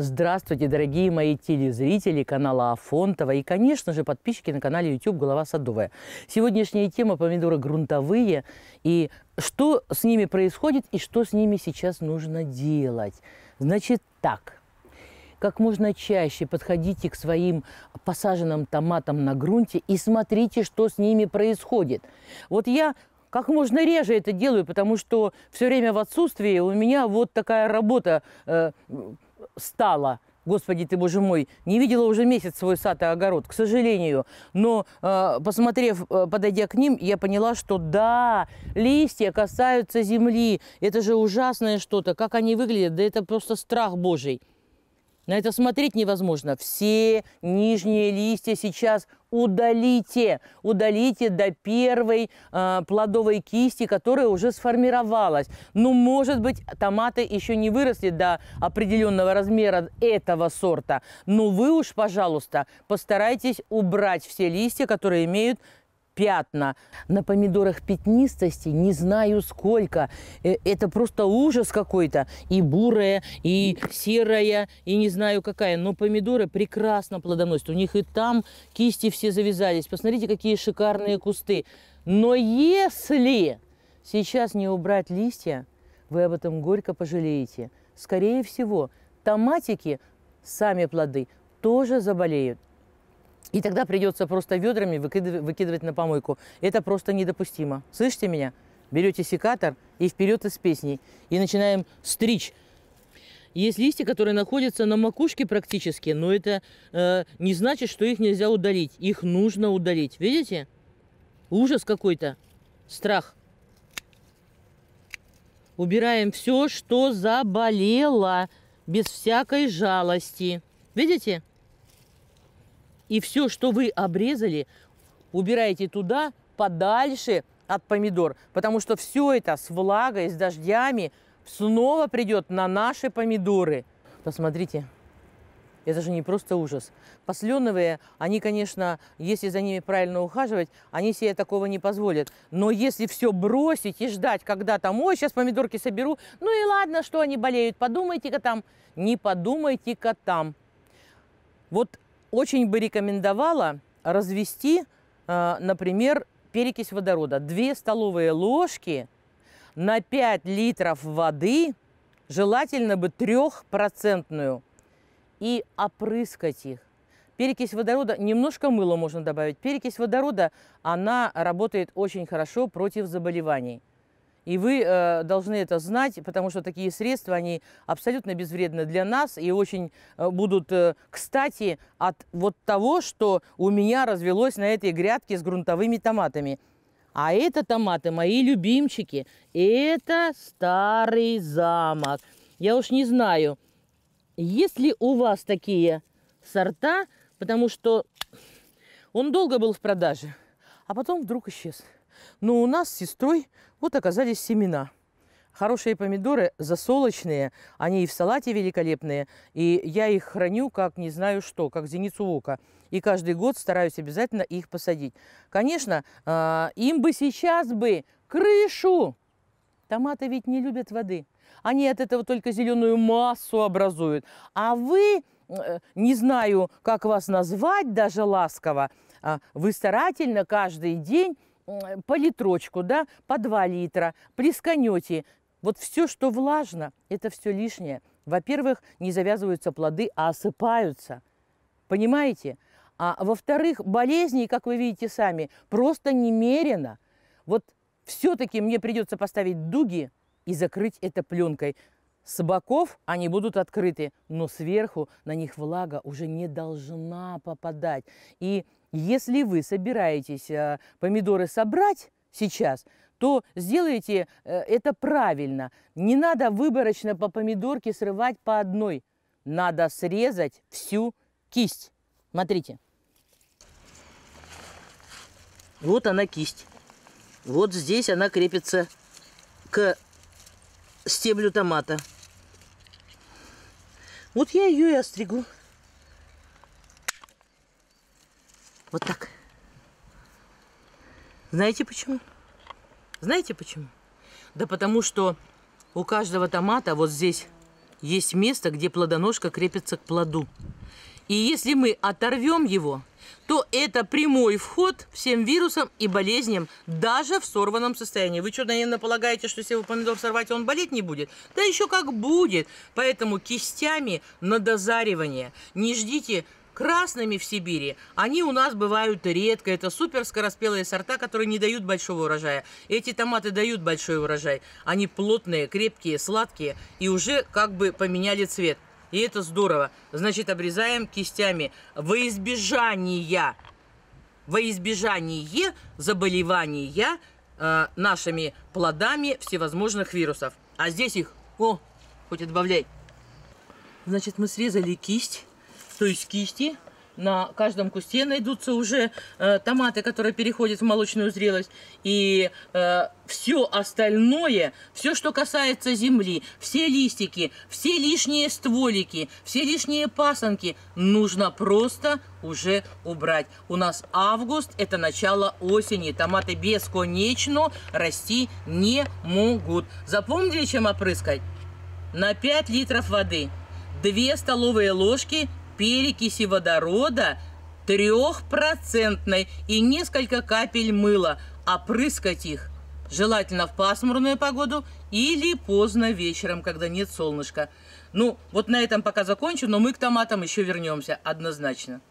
Здравствуйте, дорогие мои телезрители канала Афонтова и, конечно же, подписчики на канале YouTube «Голова садовая». Сегодняшняя тема – помидоры грунтовые и что с ними происходит и что с ними сейчас нужно делать. Значит так, как можно чаще подходите к своим посаженным томатам на грунте и смотрите, что с ними происходит. Вот я как можно реже это делаю, потому что все время в отсутствии у меня вот такая работа э, стала. Господи ты, боже мой, не видела уже месяц свой сад и огород, к сожалению. Но э, посмотрев, э, подойдя к ним, я поняла, что да, листья касаются земли. Это же ужасное что-то. Как они выглядят, да это просто страх божий. На это смотреть невозможно. Все нижние листья сейчас удалите. Удалите до первой э, плодовой кисти, которая уже сформировалась. Ну, может быть, томаты еще не выросли до определенного размера этого сорта. Но вы уж, пожалуйста, постарайтесь убрать все листья, которые имеют пятна, на помидорах пятнистости не знаю сколько. Э, это просто ужас какой-то. И бурая, и серая, и не знаю какая. Но помидоры прекрасно плодоносят. У них и там кисти все завязались. Посмотрите, какие шикарные кусты. Но если сейчас не убрать листья, вы об этом горько пожалеете. Скорее всего, томатики, сами плоды, тоже заболеют. И тогда придется просто ведрами выкидывать на помойку. Это просто недопустимо. Слышите меня? Берете секатор и вперед из песней. И начинаем стричь. Есть листья, которые находятся на макушке практически, но это э, не значит, что их нельзя удалить. Их нужно удалить. Видите? Ужас какой-то. Страх. Убираем все, что заболело, без всякой жалости. Видите? И все, что вы обрезали, убираете туда, подальше от помидор, потому что все это с влагой, с дождями снова придет на наши помидоры. Посмотрите, это же не просто ужас. Посленовые, они, конечно, если за ними правильно ухаживать, они себе такого не позволят. Но если все бросить и ждать, когда там, ой, сейчас помидорки соберу, ну и ладно, что они болеют, подумайте-ка там. Не подумайте-ка там. Вот очень бы рекомендовала развести, э, например, перекись водорода. 2 столовые ложки на 5 литров воды, желательно бы 3-процентную, и опрыскать их. Перекись водорода, немножко мыла можно добавить. Перекись водорода, она работает очень хорошо против заболеваний. И вы э, должны это знать, потому что такие средства, они абсолютно безвредны для нас и очень э, будут э, кстати от вот того, что у меня развелось на этой грядке с грунтовыми томатами. А это томаты мои любимчики. Это старый замок. Я уж не знаю, есть ли у вас такие сорта, потому что он долго был в продаже, а потом вдруг исчез. Но у нас с сестрой вот оказались семена. Хорошие помидоры, засолочные, они и в салате великолепные, и я их храню как не знаю что, как зеницу ока. И каждый год стараюсь обязательно их посадить. Конечно, а, им бы сейчас бы крышу. Томаты ведь не любят воды. Они от этого только зеленую массу образуют. А вы, э, не знаю, как вас назвать даже ласково, а, вы старательно каждый день Э, по литрочку, да, по 2 литра, плесканете. Вот все, что влажно, это все лишнее. Во-первых, не завязываются плоды, а осыпаются. Понимаете? А во-вторых, болезней, как вы видите сами, просто немерено. Вот все-таки мне придется поставить дуги и закрыть это пленкой с боков они будут открыты, но сверху на них влага уже не должна попадать. И если вы собираетесь э, помидоры собрать сейчас, то сделайте э, это правильно. Не надо выборочно по помидорке срывать по одной. Надо срезать всю кисть. Смотрите. Вот она кисть. Вот здесь она крепится к стеблю томата. Вот я ее и остригу. Вот так. Знаете почему? Знаете почему? Да потому что у каждого томата вот здесь есть место, где плодоножка крепится к плоду. И если мы оторвем его, то это прямой вход всем вирусам и болезням, даже в сорванном состоянии. Вы что, наверное, полагаете, что если вы помидор сорвать, он болеть не будет? Да еще как будет. Поэтому кистями на дозаривание. Не ждите красными в Сибири, они у нас бывают редко. Это супер скороспелые сорта, которые не дают большого урожая. Эти томаты дают большой урожай. Они плотные, крепкие, сладкие и уже как бы поменяли цвет. И это здорово. Значит, обрезаем кистями. Во избежание, во избежание заболевания э, нашими плодами всевозможных вирусов. А здесь их, о, хоть отбавляй. Значит, мы срезали кисть, то есть кисти на каждом кусте найдутся уже э, томаты, которые переходят в молочную зрелость. И э, все остальное, все, что касается земли, все листики, все лишние стволики, все лишние пасанки нужно просто уже убрать. У нас август, это начало осени. Томаты бесконечно расти не могут. Запомнили, чем опрыскать? На 5 литров воды 2 столовые ложки перекиси водорода трехпроцентной и несколько капель мыла, опрыскать их. Желательно в пасмурную погоду или поздно вечером, когда нет солнышка. Ну, вот на этом пока закончу, но мы к томатам еще вернемся однозначно.